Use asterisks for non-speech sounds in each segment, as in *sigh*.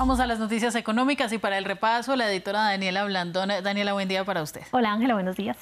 Vamos a las noticias económicas y para el repaso, la editora Daniela Blandona. Daniela, buen día para usted. Hola Ángela, buenos días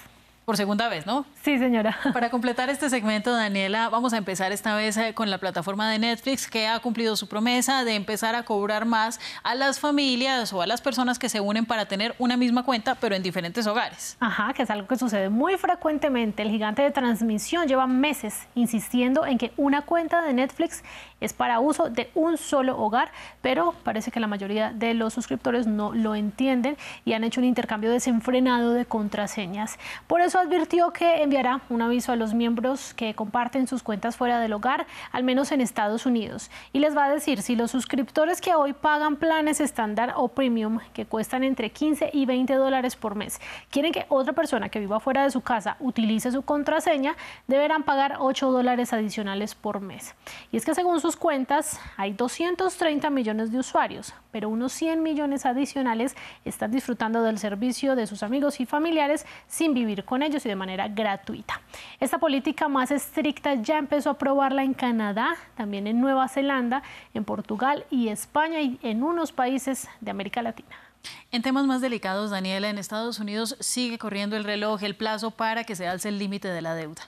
por segunda vez, ¿no? Sí, señora. *laughs* Para completar este segmento, Daniela, vamos a empezar esta vez eh, con la plataforma de Netflix que ha cumplido su promesa de empezar a cobrar más a las familias o a las personas que se unen para tener una misma cuenta, pero en diferentes hogares. Ajá, que es algo que sucede muy frecuentemente. El gigante de transmisión lleva meses insistiendo en que una cuenta de Netflix es para uso de un solo hogar, pero parece que la mayoría de los suscriptores no lo entienden y han hecho un intercambio desenfrenado de contraseñas. Por eso advirtió que enviará un aviso a los miembros que comparten sus cuentas fuera del hogar, al menos en Estados Unidos, y les va a decir si los suscriptores que hoy pagan planes estándar o premium, que cuestan entre 15 y 20 dólares por mes, quieren que otra persona que viva fuera de su casa utilice su contraseña, deberán pagar 8 dólares adicionales por mes. Y es que según sus cuentas, hay 230 millones de usuarios, pero unos 100 millones adicionales están disfrutando del servicio de sus amigos y familiares sin vivir con ellos y de manera gratuita. Esta política más estricta ya empezó a probarla en Canadá, también en Nueva Zelanda, en Portugal y España y en unos países de América Latina. En temas más delicados, Daniela, en Estados Unidos sigue corriendo el reloj, el plazo para que se alce el límite de la deuda.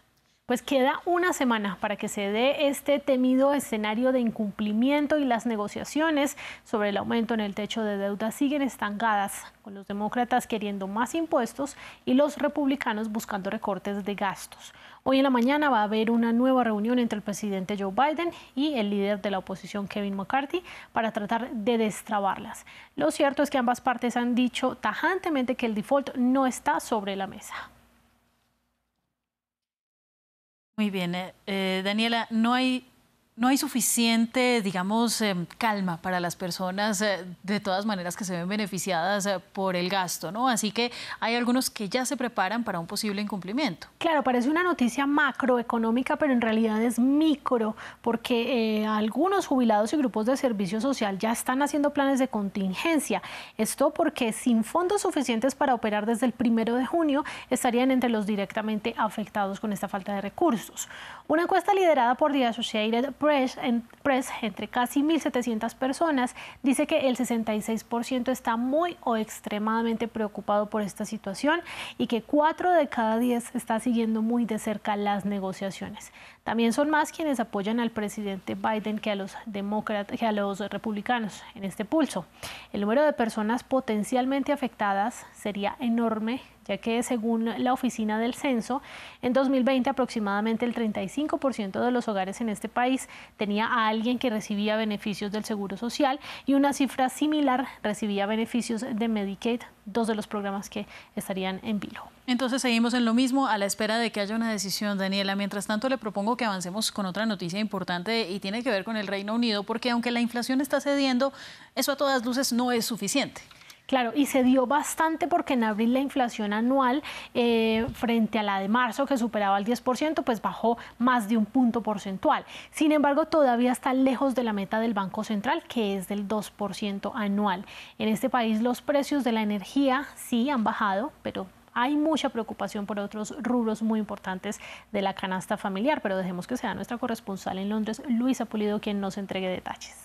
Pues queda una semana para que se dé este temido escenario de incumplimiento y las negociaciones sobre el aumento en el techo de deuda siguen estancadas, con los demócratas queriendo más impuestos y los republicanos buscando recortes de gastos. Hoy en la mañana va a haber una nueva reunión entre el presidente Joe Biden y el líder de la oposición Kevin McCarthy para tratar de destrabarlas. Lo cierto es que ambas partes han dicho tajantemente que el default no está sobre la mesa. Muy bien. Eh, eh, Daniela, no hay no hay suficiente, digamos, em, calma para las personas eh, de todas maneras que se ven beneficiadas eh, por el gasto, ¿no? Así que hay algunos que ya se preparan para un posible incumplimiento. Claro, parece una noticia macroeconómica, pero en realidad es micro, porque eh, algunos jubilados y grupos de servicio social ya están haciendo planes de contingencia. Esto porque sin fondos suficientes para operar desde el primero de junio estarían entre los directamente afectados con esta falta de recursos. Una encuesta liderada por The Associated Press, entre casi 1.700 personas, dice que el 66% está muy o extremadamente preocupado por esta situación y que 4 de cada 10 está siguiendo muy de cerca las negociaciones. También son más quienes apoyan al presidente Biden que a los demócratas, que a los republicanos en este pulso. El número de personas potencialmente afectadas sería enorme que según la oficina del censo, en 2020 aproximadamente el 35% de los hogares en este país tenía a alguien que recibía beneficios del Seguro Social y una cifra similar recibía beneficios de Medicaid, dos de los programas que estarían en vilo. Entonces seguimos en lo mismo, a la espera de que haya una decisión, Daniela. Mientras tanto, le propongo que avancemos con otra noticia importante y tiene que ver con el Reino Unido, porque aunque la inflación está cediendo, eso a todas luces no es suficiente. Claro, y se dio bastante porque en abril la inflación anual eh, frente a la de marzo, que superaba el 10%, pues bajó más de un punto porcentual. Sin embargo, todavía está lejos de la meta del Banco Central, que es del 2% anual. En este país los precios de la energía sí han bajado, pero hay mucha preocupación por otros rubros muy importantes de la canasta familiar, pero dejemos que sea nuestra corresponsal en Londres, Luisa Pulido, quien nos entregue detalles.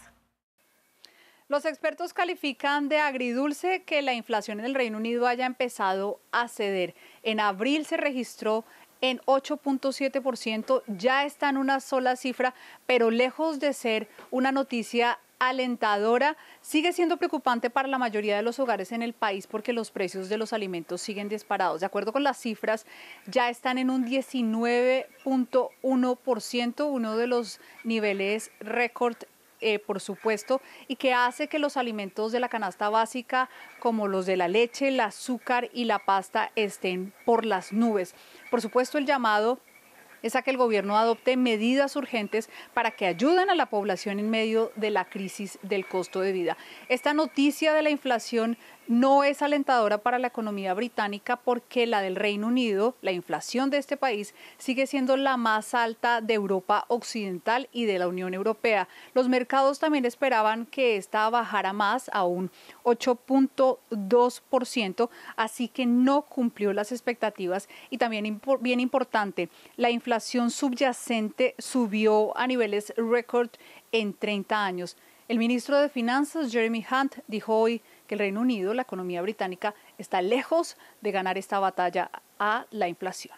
Los expertos califican de agridulce que la inflación en el Reino Unido haya empezado a ceder. En abril se registró en 8.7%, ya está en una sola cifra, pero lejos de ser una noticia alentadora, sigue siendo preocupante para la mayoría de los hogares en el país porque los precios de los alimentos siguen disparados. De acuerdo con las cifras, ya están en un 19.1%, uno de los niveles récord eh, por supuesto, y que hace que los alimentos de la canasta básica, como los de la leche, el azúcar y la pasta, estén por las nubes. Por supuesto, el llamado es a que el gobierno adopte medidas urgentes para que ayuden a la población en medio de la crisis del costo de vida. Esta noticia de la inflación no es alentadora para la economía británica porque la del Reino Unido, la inflación de este país, sigue siendo la más alta de Europa Occidental y de la Unión Europea. Los mercados también esperaban que esta bajara más a un 8.2%, así que no cumplió las expectativas. Y también bien importante, la inflación inflación subyacente subió a niveles récord en 30 años. El ministro de Finanzas, Jeremy Hunt, dijo hoy que el Reino Unido, la economía británica, está lejos de ganar esta batalla a la inflación.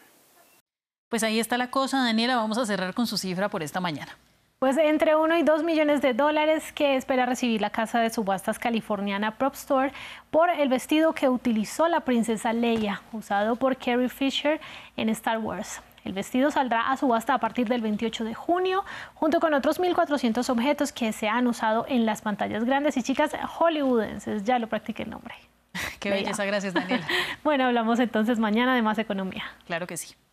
Pues ahí está la cosa, Daniela. Vamos a cerrar con su cifra por esta mañana. Pues entre 1 y 2 millones de dólares que espera recibir la casa de subastas californiana Prop Store por el vestido que utilizó la princesa Leia, usado por Carrie Fisher en Star Wars. El vestido saldrá a subasta a partir del 28 de junio, junto con otros 1.400 objetos que se han usado en las pantallas grandes y chicas hollywoodenses. Ya lo practiqué el nombre. *laughs* Qué belleza, gracias Daniel. *laughs* bueno, hablamos entonces mañana de más economía. Claro que sí.